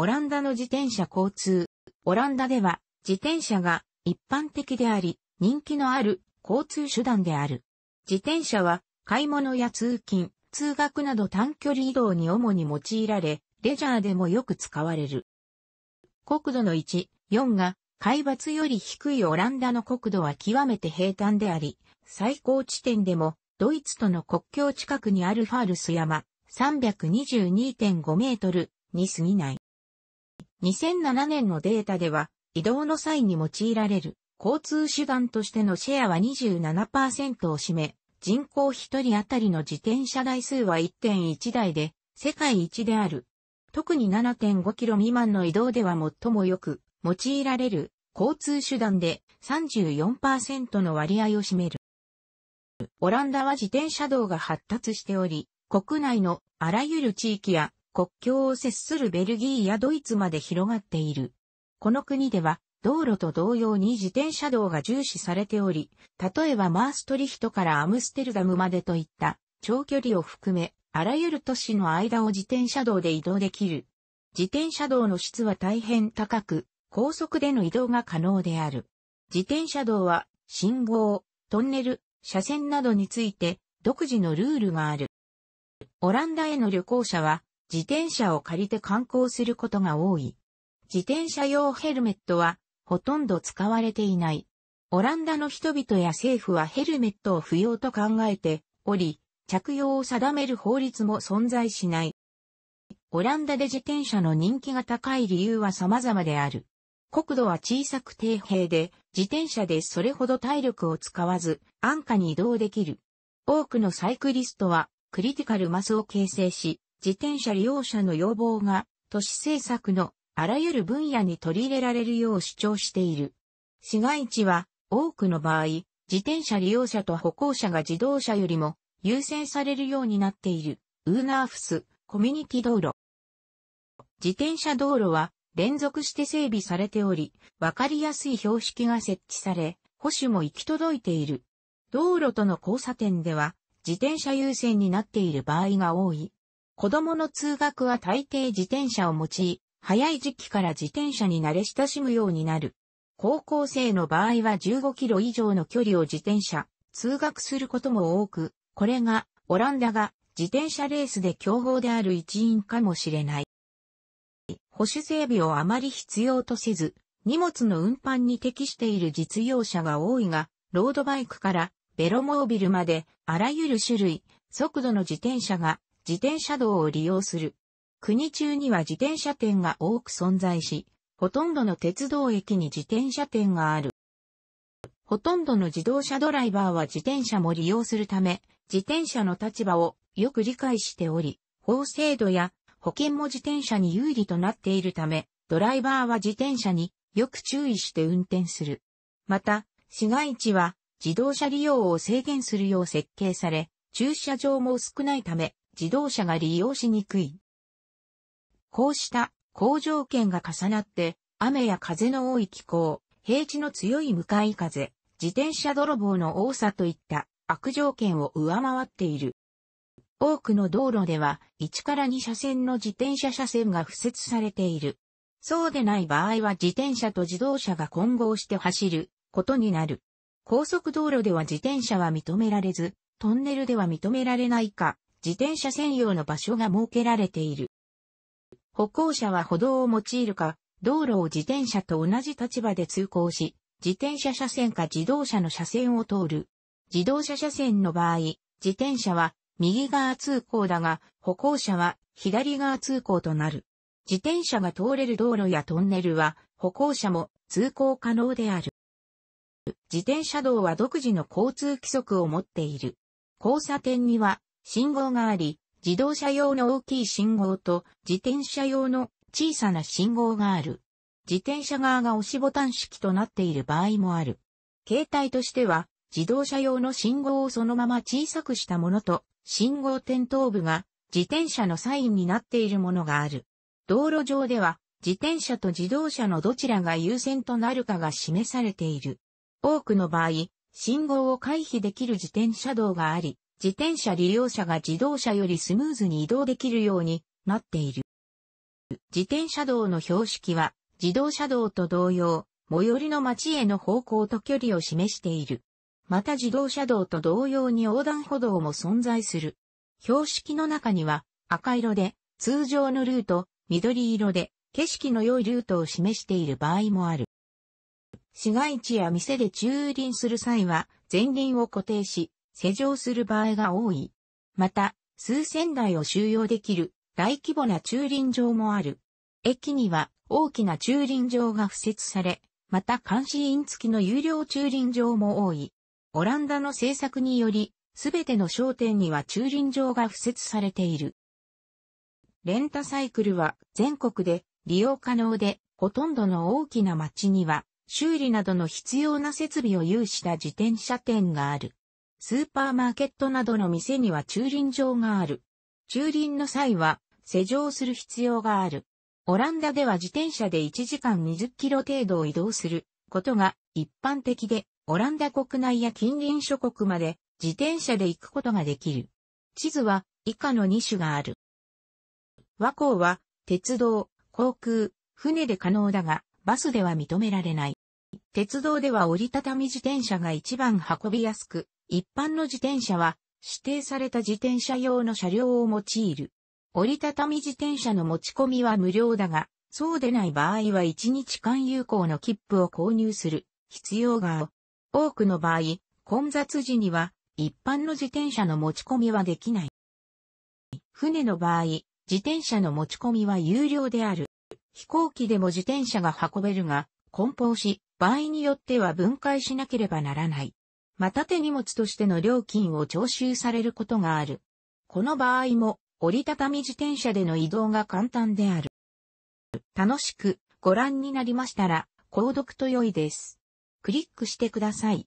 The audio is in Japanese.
オランダの自転車交通。オランダでは自転車が一般的であり、人気のある交通手段である。自転車は買い物や通勤、通学など短距離移動に主に用いられ、レジャーでもよく使われる。国土の1、4が海抜より低いオランダの国土は極めて平坦であり、最高地点でもドイツとの国境近くにあるファールス山322.5メートルに過ぎない。2007年のデータでは、移動の際に用いられる交通手段としてのシェアは27%を占め、人口1人当たりの自転車台数は1.1台で、世界一である。特に7 5キロ未満の移動では最もよく用いられる交通手段で34%の割合を占める。オランダは自転車道が発達しており、国内のあらゆる地域や国境を接するベルギーやドイツまで広がっている。この国では、道路と同様に自転車道が重視されており、例えばマーストリヒトからアムステルダムまでといった長距離を含め、あらゆる都市の間を自転車道で移動できる。自転車道の質は大変高く、高速での移動が可能である。自転車道は、信号、トンネル、車線などについて、独自のルールがある。オランダへの旅行者は、自転車を借りて観光することが多い。自転車用ヘルメットはほとんど使われていない。オランダの人々や政府はヘルメットを不要と考えており、着用を定める法律も存在しない。オランダで自転車の人気が高い理由は様々である。国土は小さく低平で、自転車でそれほど体力を使わず、安価に移動できる。多くのサイクリストは、クリティカルマスを形成し、自転車利用者の要望が都市政策のあらゆる分野に取り入れられるよう主張している。市街地は多くの場合、自転車利用者と歩行者が自動車よりも優先されるようになっているウーナーフスコミュニティ道路。自転車道路は連続して整備されており、わかりやすい標識が設置され、保守も行き届いている。道路との交差点では自転車優先になっている場合が多い。子供の通学は大抵自転車を用い、早い時期から自転車に慣れ親しむようになる。高校生の場合は15キロ以上の距離を自転車、通学することも多く、これがオランダが自転車レースで競合である一因かもしれない。保守整備をあまり必要とせず、荷物の運搬に適している実用車が多いが、ロードバイクからベロモービルまであらゆる種類、速度の自転車が自転車道を利用する。国中には自転車店が多く存在し、ほとんどの鉄道駅に自転車店がある。ほとんどの自動車ドライバーは自転車も利用するため、自転車の立場をよく理解しており、法制度や保険も自転車に有利となっているため、ドライバーは自転車によく注意して運転する。また、市街地は自動車利用を制限するよう設計され、駐車場も少ないため、自動車が利用しにくい。こうした好条件が重なって、雨や風の多い気候、平地の強い向かい風、自転車泥棒の多さといった悪条件を上回っている。多くの道路では1から2車線の自転車車線が付設されている。そうでない場合は自転車と自動車が混合して走ることになる。高速道路では自転車は認められず、トンネルでは認められないか、自転車専用の場所が設けられている。歩行者は歩道を用いるか、道路を自転車と同じ立場で通行し、自転車車線か自動車の車線を通る。自動車車線の場合、自転車は右側通行だが、歩行者は左側通行となる。自転車が通れる道路やトンネルは、歩行者も通行可能である。自転車道は独自の交通規則を持っている。交差点には信号があり、自動車用の大きい信号と自転車用の小さな信号がある。自転車側が押しボタン式となっている場合もある。携帯としては、自動車用の信号をそのまま小さくしたものと、信号点灯部が自転車のサインになっているものがある。道路上では、自転車と自動車のどちらが優先となるかが示されている。多くの場合、信号を回避できる自転車道があり、自転車利用者が自動車よりスムーズに移動できるようになっている。自転車道の標識は自動車道と同様、最寄りの町への方向と距離を示している。また自動車道と同様に横断歩道も存在する。標識の中には赤色で通常のルート、緑色で景色の良いルートを示している場合もある。市街地や店で駐輪する際は前輪を固定し、施錠する場合が多い。また、数千台を収容できる大規模な駐輪場もある。駅には大きな駐輪場が付設され、また監視員付きの有料駐輪場も多い。オランダの政策により、すべての商店には駐輪場が付設されている。レンタサイクルは全国で利用可能で、ほとんどの大きな町には修理などの必要な設備を有した自転車店がある。スーパーマーケットなどの店には駐輪場がある。駐輪の際は、施錠する必要がある。オランダでは自転車で1時間20キロ程度を移動することが一般的で、オランダ国内や近隣諸国まで自転車で行くことができる。地図は以下の2種がある。和光は鉄道、航空、船で可能だが、バスでは認められない。鉄道では折りたたみ自転車が一番運びやすく、一般の自転車は指定された自転車用の車両を用いる。折りたたみ自転車の持ち込みは無料だが、そうでない場合は1日間有効の切符を購入する必要がある。多くの場合、混雑時には一般の自転車の持ち込みはできない。船の場合、自転車の持ち込みは有料である。飛行機でも自転車が運べるが、梱包し、場合によっては分解しなければならない。また手荷物としての料金を徴収されることがある。この場合も、折りたたみ自転車での移動が簡単である。楽しくご覧になりましたら、購読と良いです。クリックしてください。